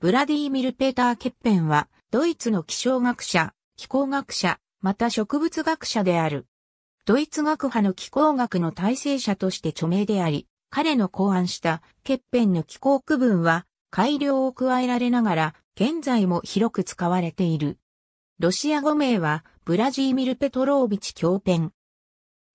ブラディーミル・ペーター・ケッペンは、ドイツの気象学者、気候学者、また植物学者である。ドイツ学派の気候学の体制者として著名であり、彼の考案したケッペンの気候区分は改良を加えられながら、現在も広く使われている。ロシア語名はブラジーミル・ペトロービチ・教ペン。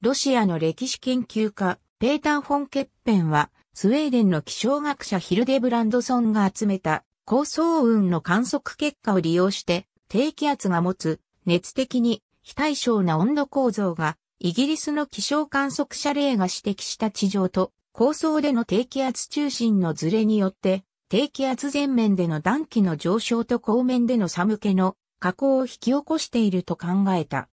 ロシアの歴史研究家、ペーター・フォン・ケッペンは、スウェーデンの気象学者ヒルデブランドソンが集めた高層雲の観測結果を利用して低気圧が持つ熱的に非対称な温度構造がイギリスの気象観測者例が指摘した地上と高層での低気圧中心のズレによって低気圧前面での暖気の上昇と高面での寒気の下降を引き起こしていると考えた。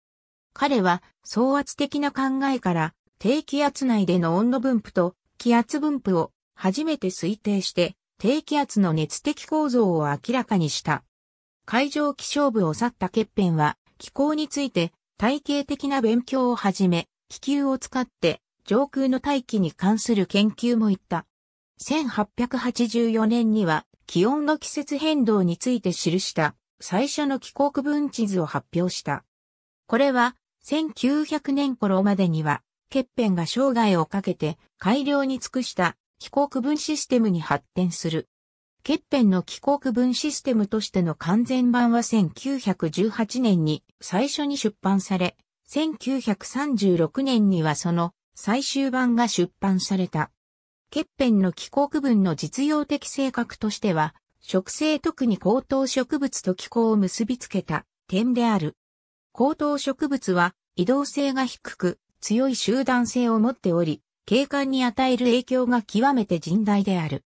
彼は総圧的な考えから低気圧内での温度分布と気圧分布を初めて推定して低気圧の熱的構造を明らかにした。海上気象部を去ったケッペンは、気候について体系的な勉強をはじめ、気球を使って上空の大気に関する研究も行った。1884年には気温の季節変動について記した最初の気候区分地図を発表した。これは1900年頃までにはケッペンが生涯をかけて改良に尽くした気候区分システムに発展する。欠片の気候区分システムとしての完全版は1918年に最初に出版され、1936年にはその最終版が出版された。欠片の気候区分の実用的性格としては、植生特に高等植物と気候を結びつけた点である。高等植物は移動性が低く強い集団性を持っており、景観に与える影響が極めて甚大である。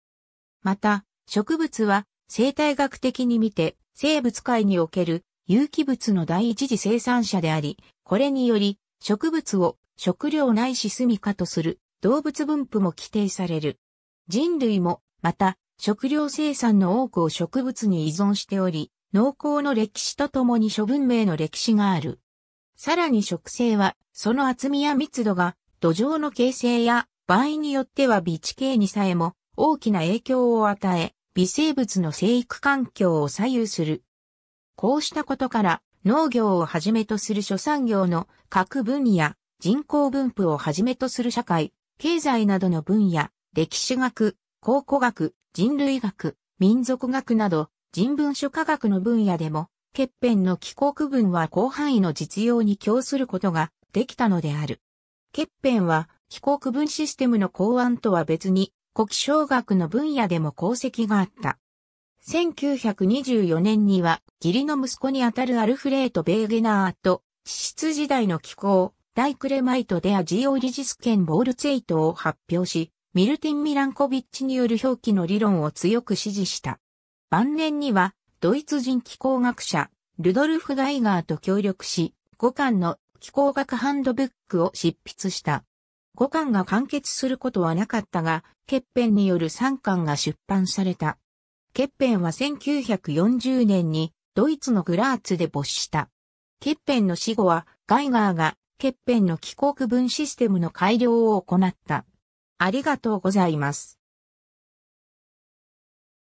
また、植物は生態学的に見て生物界における有機物の第一次生産者であり、これにより植物を食料ないし住かとする動物分布も規定される。人類も、また、食料生産の多くを植物に依存しており、農耕の歴史とともに諸文明の歴史がある。さらに植生は、その厚みや密度が土壌の形成や場合によっては微地形にさえも大きな影響を与え、微生物の生育環境を左右する。こうしたことから農業をはじめとする諸産業の各分野、人口分布をはじめとする社会、経済などの分野、歴史学、考古学、人類学、民族学など人文書科学の分野でも、欠片の気候区分は広範囲の実用に供することができたのである。ケッペンは飛行区分システムの考案とは別に、古気象学の分野でも功績があった。1924年には、義理の息子にあたるアルフレート・ベーゲナーと、地質時代の気候、ダイクレマイト・デア・ジオリジスン・ボールツェイトを発表し、ミルティン・ミランコビッチによる表記の理論を強く支持した。晩年には、ドイツ人気候学者、ルドルフ・ガイガーと協力し、五巻の気候学ハンドブックを執筆した。5巻が完結することはなかったが、ケッペンによる3巻が出版された。ケッペンは1940年にドイツのグラーツで没した。ケッペンの死後はガイガーがケッペンの気候区分システムの改良を行った。ありがとうございます。